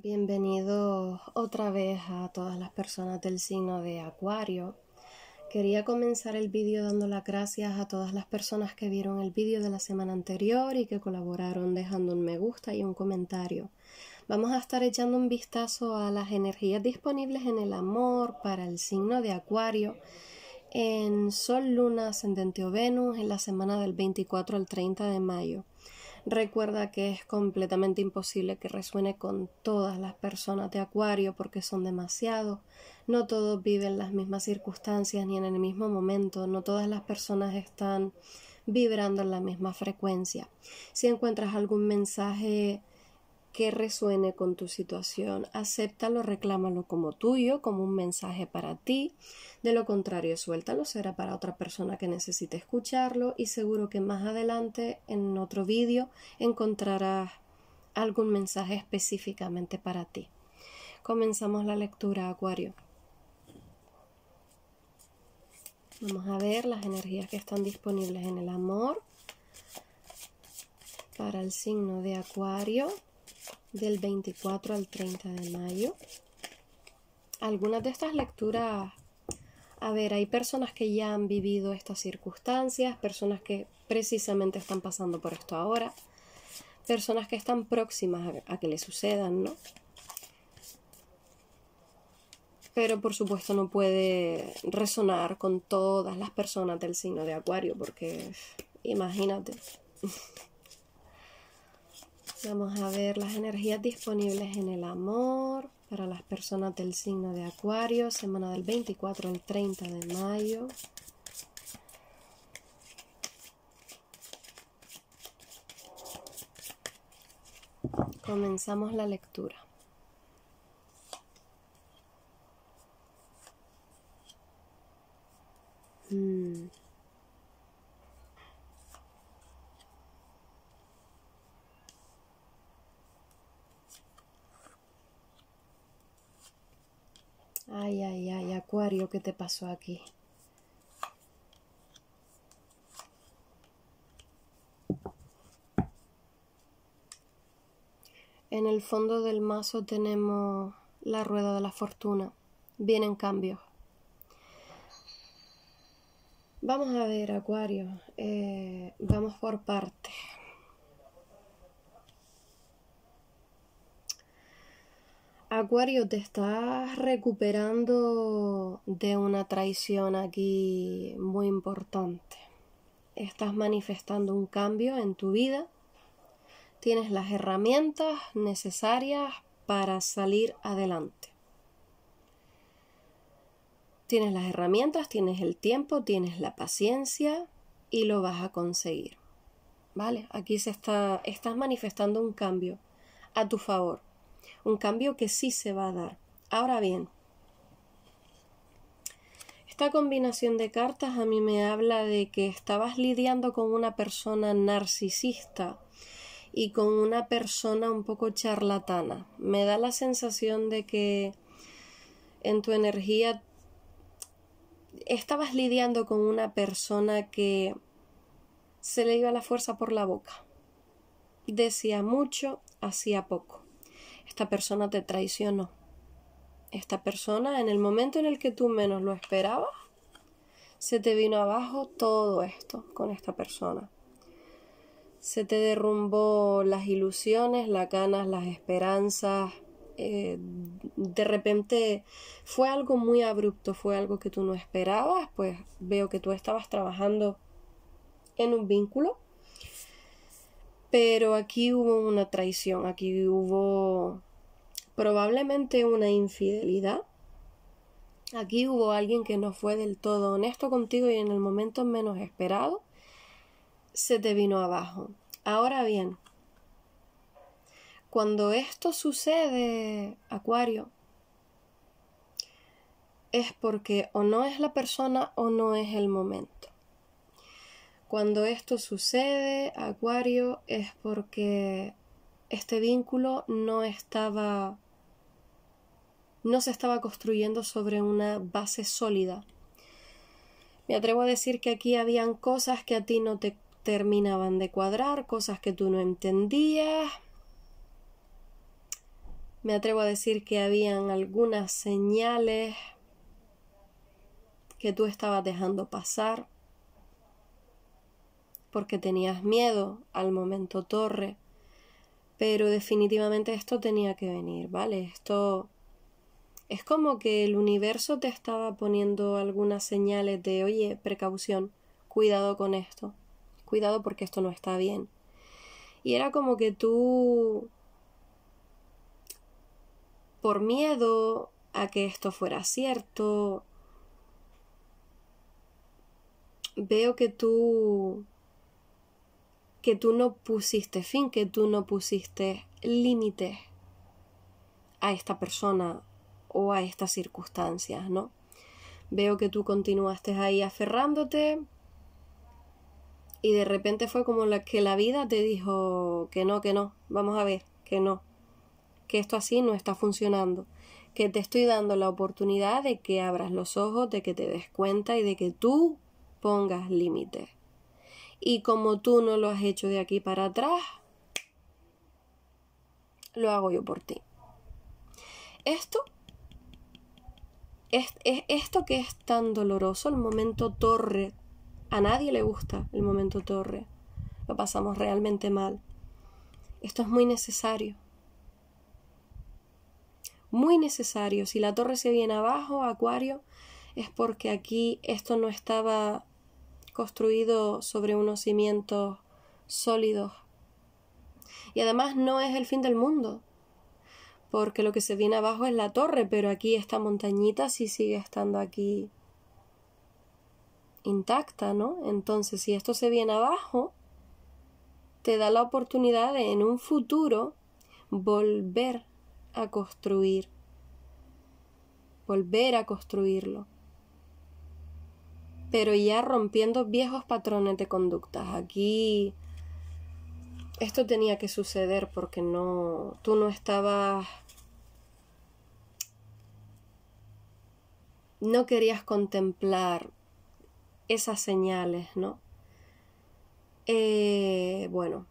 Bienvenidos otra vez a todas las personas del signo de Acuario. Quería comenzar el vídeo dando las gracias a todas las personas que vieron el vídeo de la semana anterior y que colaboraron dejando un me gusta y un comentario. Vamos a estar echando un vistazo a las energías disponibles en el amor para el signo de Acuario en Sol, Luna, Ascendente o Venus en la semana del 24 al 30 de mayo. Recuerda que es completamente imposible que resuene con todas las personas de Acuario porque son demasiados. No todos viven las mismas circunstancias ni en el mismo momento. No todas las personas están vibrando en la misma frecuencia. Si encuentras algún mensaje que resuene con tu situación. Acéptalo, reclámalo como tuyo, como un mensaje para ti. De lo contrario, suéltalo, será para otra persona que necesite escucharlo y seguro que más adelante en otro vídeo encontrarás algún mensaje específicamente para ti. Comenzamos la lectura, Acuario. Vamos a ver las energías que están disponibles en el amor para el signo de Acuario del 24 al 30 de mayo. Algunas de estas lecturas, a ver, hay personas que ya han vivido estas circunstancias, personas que precisamente están pasando por esto ahora, personas que están próximas a, que le sucedan, ¿no? Pero por supuesto no puede resonar con todas las personas del signo de Acuario, porque imagínate. Vamos a ver las energías disponibles en el amor para las personas del signo de Acuario, semana del 24 al 30 de mayo. Comenzamos la lectura. Mm. Ay, ay, ay, Acuario, ¿qué te pasó aquí? En el fondo del mazo tenemos la rueda de la fortuna. Vienen cambios. Vamos a ver, Acuario. Eh, vamos por partes. Acuario, te estás recuperando de una traición aquí muy importante. Estás manifestando un cambio en tu vida. Tienes las herramientas necesarias para salir adelante. Tienes las herramientas, tienes el tiempo, tienes la paciencia y lo vas a conseguir. ¿Vale? Aquí se está estás manifestando un cambio a tu favor un cambio que sí se va a dar. Ahora bien, esta combinación de cartas a mí me habla de que estabas lidiando con una persona narcisista y con una persona un poco charlatana. Me da la sensación de que en tu energía estabas lidiando con una persona que se le iba la fuerza por la boca. Decía mucho, hacía poco esta persona te traicionó. Esta persona, en el momento en el que tú menos lo esperabas, se te vino abajo todo esto con esta persona. Se te derrumbó las ilusiones, las ganas, las esperanzas. Eh, de repente fue algo muy abrupto, fue algo que tú no esperabas, pues veo que tú estabas trabajando en un vínculo pero aquí hubo una traición, aquí hubo probablemente una infidelidad. Aquí hubo alguien que no fue del todo honesto contigo y en el momento menos esperado se te vino abajo. Ahora bien, cuando esto sucede, Acuario, es porque o no es la persona o no es el momento. Cuando esto sucede, Acuario, es porque este vínculo no estaba no se estaba construyendo sobre una base sólida. Me atrevo a decir que aquí habían cosas que a ti no te terminaban de cuadrar, cosas que tú no entendías. Me atrevo a decir que habían algunas señales que tú estabas dejando pasar porque tenías miedo al momento torre, pero definitivamente esto tenía que venir, ¿vale? Esto es como que el universo te estaba poniendo algunas señales de, oye, precaución, cuidado con esto, cuidado porque esto no está bien. Y era como que tú, por miedo a que esto fuera cierto, veo que tú que tú no pusiste fin, que tú no pusiste límites a esta persona o a estas circunstancias, ¿no? Veo que tú continuaste ahí aferrándote y de repente fue como que la vida te dijo que no, que no, vamos a ver, que no, que esto así no está funcionando, que te estoy dando la oportunidad de que abras los ojos, de que te des cuenta y de que tú pongas límites. Y como tú no lo has hecho de aquí para atrás, lo hago yo por ti. Esto, es, es, esto que es tan doloroso, el momento torre, a nadie le gusta el momento torre. Lo pasamos realmente mal. Esto es muy necesario. Muy necesario. Si la torre se viene abajo, Acuario, es porque aquí esto no estaba construido sobre unos cimientos sólidos. Y además no es el fin del mundo, porque lo que se viene abajo es la torre, pero aquí esta montañita sí sigue estando aquí intacta, ¿no? Entonces, si esto se viene abajo, te da la oportunidad de en un futuro volver a construir, volver a construirlo pero ya rompiendo viejos patrones de conductas. Aquí esto tenía que suceder porque no tú no estabas no querías contemplar esas señales, ¿no? Eh, bueno,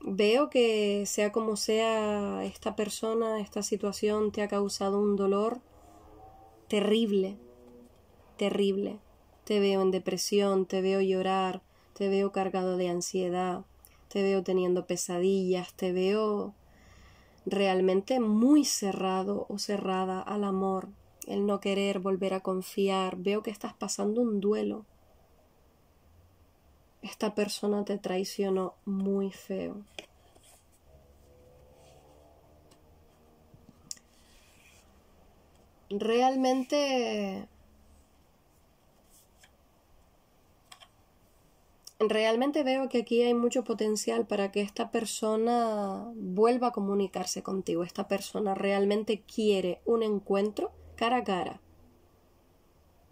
veo que sea como sea esta persona, esta situación te ha causado un dolor terrible, terrible. Te veo en depresión, te veo llorar, te veo cargado de ansiedad, te veo teniendo pesadillas, te veo realmente muy cerrado o cerrada al amor, el no querer volver a confiar, veo que estás pasando un duelo. Esta persona te traicionó muy feo. Realmente realmente veo que aquí hay mucho potencial para que esta persona vuelva a comunicarse contigo. Esta persona realmente quiere un encuentro cara a cara.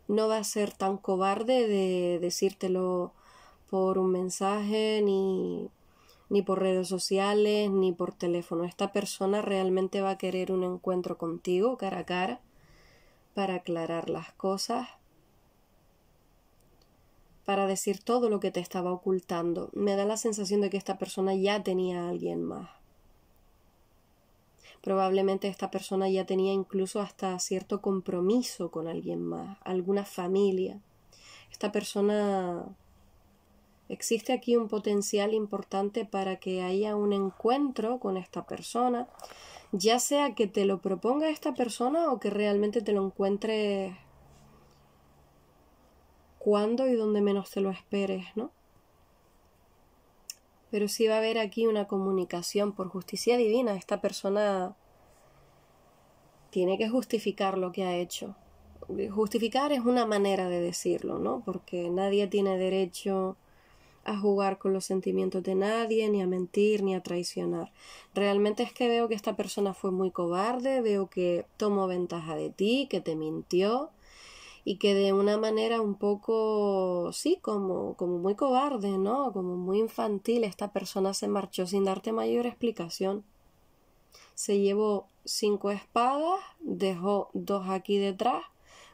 No va a ser tan cobarde de decírtelo por un mensaje, ni, ni por redes sociales, ni por teléfono. Esta persona realmente va a querer un encuentro contigo cara a cara para aclarar las cosas, para decir todo lo que te estaba ocultando. Me da la sensación de que esta persona ya tenía a alguien más. Probablemente esta persona ya tenía incluso hasta cierto compromiso con alguien más, alguna familia. Esta persona existe aquí un potencial importante para que haya un encuentro con esta persona, ya sea que te lo proponga esta persona o que realmente te lo encuentres cuándo y donde menos te lo esperes, ¿no? Pero sí va a haber aquí una comunicación por justicia divina. Esta persona tiene que justificar lo que ha hecho. Justificar es una manera de decirlo, ¿no? Porque nadie tiene derecho a jugar con los sentimientos de nadie, ni a mentir, ni a traicionar. Realmente es que veo que esta persona fue muy cobarde, veo que tomó ventaja de ti, que te mintió, y que de una manera un poco, sí, como, como muy cobarde, ¿no? Como muy infantil, esta persona se marchó sin darte mayor explicación. Se llevó cinco espadas, dejó dos aquí detrás,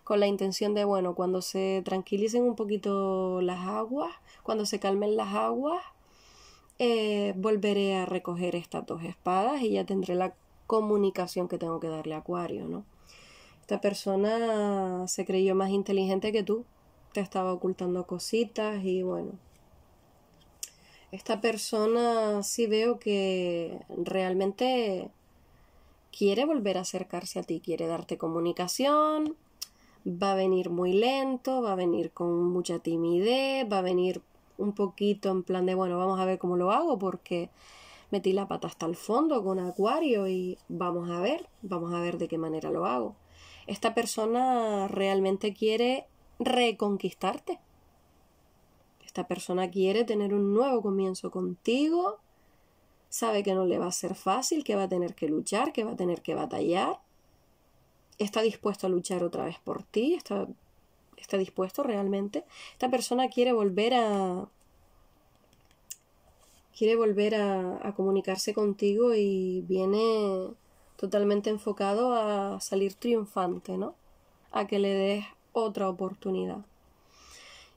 con la intención de, bueno, cuando se tranquilicen un poquito las aguas, cuando se calmen las aguas, eh, volveré a recoger estas dos espadas y ya tendré la comunicación que tengo que darle a Acuario, ¿no? Esta persona se creyó más inteligente que tú, te estaba ocultando cositas y bueno. Esta persona sí veo que realmente quiere volver a acercarse a ti, quiere darte comunicación, va a venir muy lento, va a venir con mucha timidez, va a venir un poquito en plan de, bueno, vamos a ver cómo lo hago porque metí la pata hasta el fondo con acuario y vamos a ver, vamos a ver de qué manera lo hago esta persona realmente quiere reconquistarte. Esta persona quiere tener un nuevo comienzo contigo, sabe que no le va a ser fácil, que va a tener que luchar, que va a tener que batallar, está dispuesto a luchar otra vez por ti, está, está dispuesto realmente. Esta persona quiere volver a... quiere volver a, a comunicarse contigo y viene totalmente enfocado a salir triunfante, ¿no? A que le des otra oportunidad.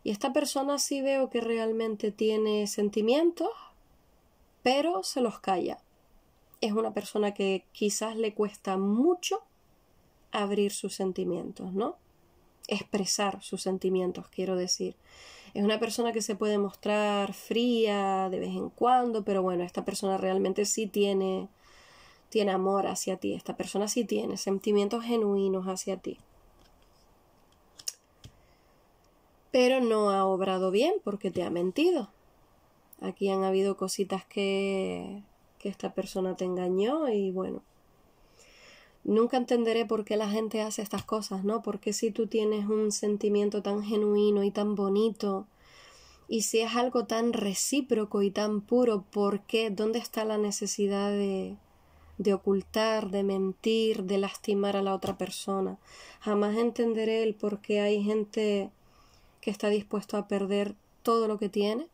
Y esta persona sí veo que realmente tiene sentimientos, pero se los calla. Es una persona que quizás le cuesta mucho abrir sus sentimientos, ¿no? Expresar sus sentimientos, quiero decir. Es una persona que se puede mostrar fría de vez en cuando, pero bueno, esta persona realmente sí tiene tiene amor hacia ti, esta persona sí tiene sentimientos genuinos hacia ti. Pero no ha obrado bien porque te ha mentido. Aquí han habido cositas que, que esta persona te engañó y bueno. Nunca entenderé por qué la gente hace estas cosas, ¿no? Porque si tú tienes un sentimiento tan genuino y tan bonito, y si es algo tan recíproco y tan puro, ¿por qué? ¿Dónde está la necesidad de, de ocultar, de mentir, de lastimar a la otra persona. Jamás entenderé el por qué hay gente que está dispuesto a perder todo lo que tiene,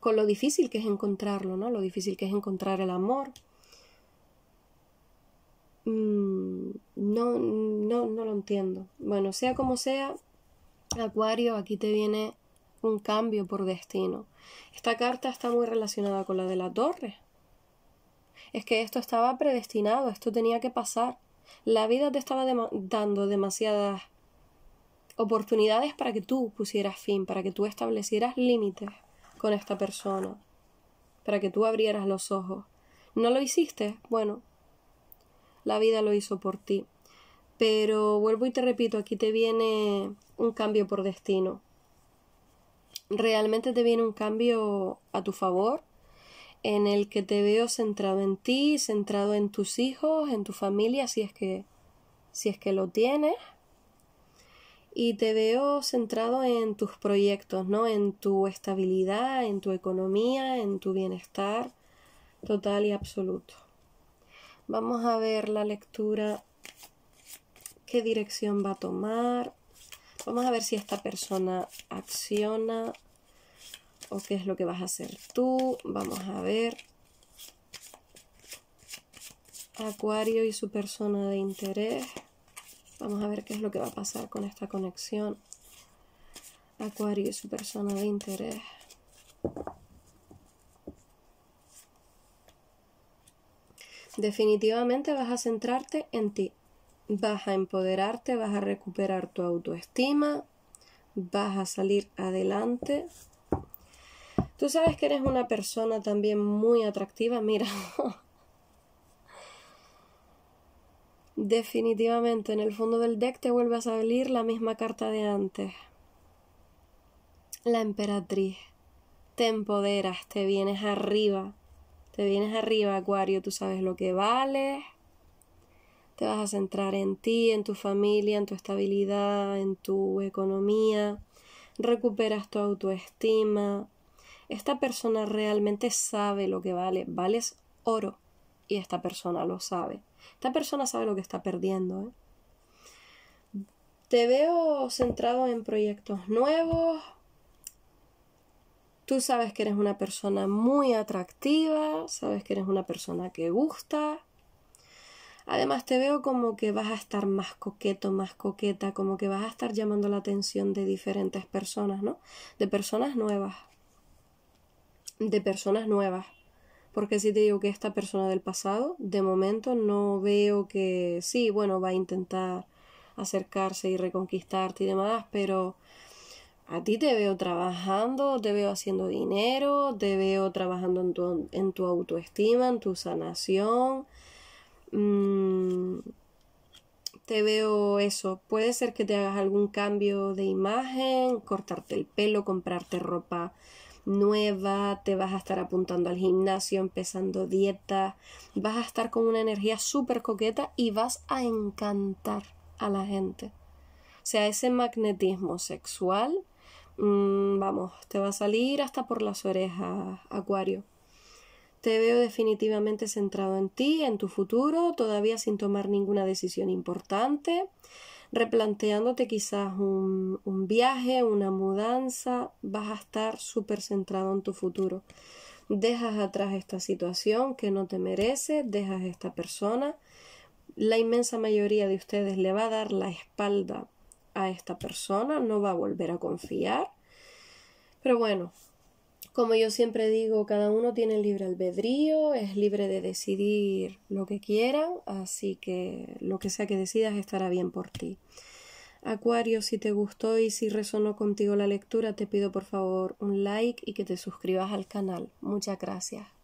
con lo difícil que es encontrarlo, ¿no? Lo difícil que es encontrar el amor. Mm, no, no, no lo entiendo. Bueno, sea como sea, Acuario, aquí te viene un cambio por destino. Esta carta está muy relacionada con la de la torre, es que esto estaba predestinado, esto tenía que pasar. La vida te estaba dando demasiadas oportunidades para que tú pusieras fin, para que tú establecieras límites con esta persona, para que tú abrieras los ojos. ¿No lo hiciste? Bueno, la vida lo hizo por ti. Pero vuelvo y te repito, aquí te viene un cambio por destino. Realmente te viene un cambio a tu favor en el que te veo centrado en ti, centrado en tus hijos, en tu familia, si es que, si es que lo tienes. Y te veo centrado en tus proyectos, ¿no? En tu estabilidad, en tu economía, en tu bienestar total y absoluto. Vamos a ver la lectura, qué dirección va a tomar. Vamos a ver si esta persona acciona o qué es lo que vas a hacer tú. Vamos a ver. Acuario y su persona de interés. Vamos a ver qué es lo que va a pasar con esta conexión. Acuario y su persona de interés. Definitivamente vas a centrarte en ti. Vas a empoderarte, vas a recuperar tu autoestima, vas a salir adelante. Tú sabes que eres una persona también muy atractiva, mira. Definitivamente, en el fondo del deck te vuelve a salir la misma carta de antes. La emperatriz. Te empoderas, te vienes arriba. Te vienes arriba, Acuario, tú sabes lo que vales. Te vas a centrar en ti, en tu familia, en tu estabilidad, en tu economía. Recuperas tu autoestima, esta persona realmente sabe lo que vale, vales oro y esta persona lo sabe. Esta persona sabe lo que está perdiendo. ¿eh? Te veo centrado en proyectos nuevos. Tú sabes que eres una persona muy atractiva, sabes que eres una persona que gusta. Además te veo como que vas a estar más coqueto, más coqueta, como que vas a estar llamando la atención de diferentes personas, ¿no? De personas nuevas de personas nuevas. Porque si te digo que esta persona del pasado, de momento no veo que sí, bueno, va a intentar acercarse y reconquistarte y demás, pero a ti te veo trabajando, te veo haciendo dinero, te veo trabajando en tu, en tu autoestima, en tu sanación. Mm, te veo eso. Puede ser que te hagas algún cambio de imagen, cortarte el pelo, comprarte ropa nueva, te vas a estar apuntando al gimnasio, empezando dieta, vas a estar con una energía súper coqueta y vas a encantar a la gente. O sea, ese magnetismo sexual, mm, vamos, te va a salir hasta por las orejas, Acuario. Te veo definitivamente centrado en ti, en tu futuro, todavía sin tomar ninguna decisión importante replanteándote quizás un, un viaje, una mudanza, vas a estar súper centrado en tu futuro. Dejas atrás esta situación que no te merece, dejas esta persona. La inmensa mayoría de ustedes le va a dar la espalda a esta persona, no va a volver a confiar. Pero bueno, como yo siempre digo, cada uno tiene libre albedrío, es libre de decidir lo que quiera, así que lo que sea que decidas estará bien por ti. Acuario, si te gustó y si resonó contigo la lectura, te pido por favor un like y que te suscribas al canal. Muchas gracias.